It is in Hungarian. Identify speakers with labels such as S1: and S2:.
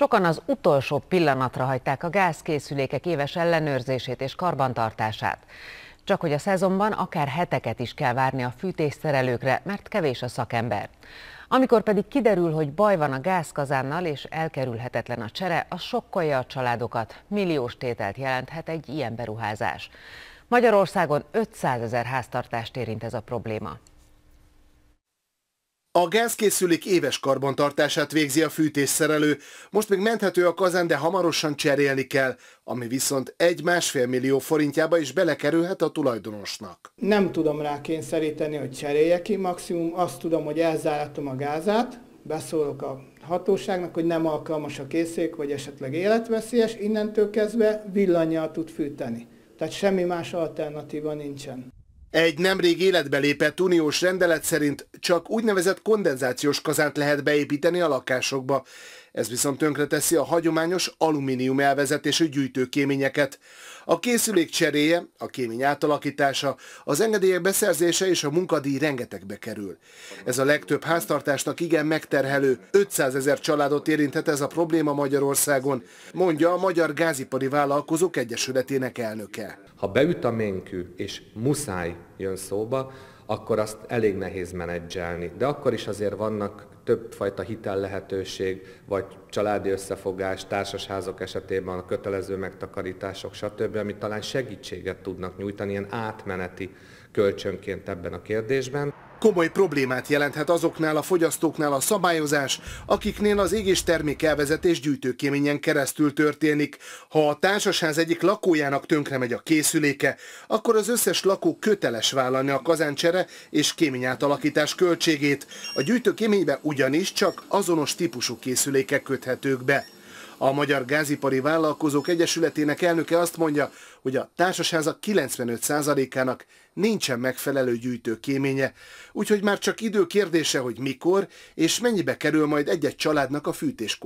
S1: Sokan az utolsó pillanatra hagyták a gázkészülékek éves ellenőrzését és karbantartását. Csak hogy a szezonban akár heteket is kell várni a fűtésszerelőkre, mert kevés a szakember. Amikor pedig kiderül, hogy baj van a gázkazánnal és elkerülhetetlen a csere, az sokkolja a családokat. Milliós tételt jelenthet egy ilyen beruházás. Magyarországon 500 ezer háztartást érint ez a probléma.
S2: A gázkészülék éves karbantartását végzi a fűtésszerelő, most még menthető a kazán, de hamarosan cserélni kell, ami viszont egy másfél millió forintjába is belekerülhet a tulajdonosnak.
S3: Nem tudom rá kényszeríteni, hogy cserélje ki, maximum azt tudom, hogy elzáratom a gázát, beszólok a hatóságnak, hogy nem alkalmas a készék, vagy esetleg életveszélyes, innentől kezdve villanyjal tud fűteni. Tehát semmi más alternatíva nincsen.
S2: Egy nemrég életbe lépett uniós rendelet szerint csak úgynevezett kondenzációs kazánt lehet beépíteni a lakásokba. Ez viszont tönkreteszi a hagyományos alumínium elvezetésű gyűjtőkéményeket. A készülék cseréje, a kémény átalakítása, az engedélyek beszerzése és a munkadíj rengetegbe kerül. Ez a legtöbb háztartásnak igen megterhelő. 500 ezer családot érinthet ez a probléma Magyarországon, mondja a Magyar Gázipari Vállalkozók Egyesületének elnöke.
S4: Ha beüt a ménkű és muszáj jön szóba, akkor azt elég nehéz menedzselni. De akkor is azért vannak többfajta hitel lehetőség, vagy családi összefogás, társasházok esetében a kötelező megtakarítások, stb., ami talán segítséget tudnak nyújtani ilyen átmeneti kölcsönként ebben a kérdésben.
S2: Komoly problémát jelenthet azoknál a fogyasztóknál a szabályozás, akiknél az égés termékelvezetés gyűjtőkéményen keresztül történik. Ha a társasház egyik lakójának tönkre megy a készüléke, akkor az összes lakó köteles vállalni a kazáncsere és kémény átalakítás költségét. A gyűjtőkéménybe ugyanis csak azonos típusú készülékek köthetők be. A Magyar Gázipari Vállalkozók Egyesületének elnöke azt mondja, hogy a társasházak 95%-ának nincsen megfelelő kéménye, úgyhogy már csak idő kérdése, hogy mikor és mennyibe kerül majd egy-egy családnak a fűtés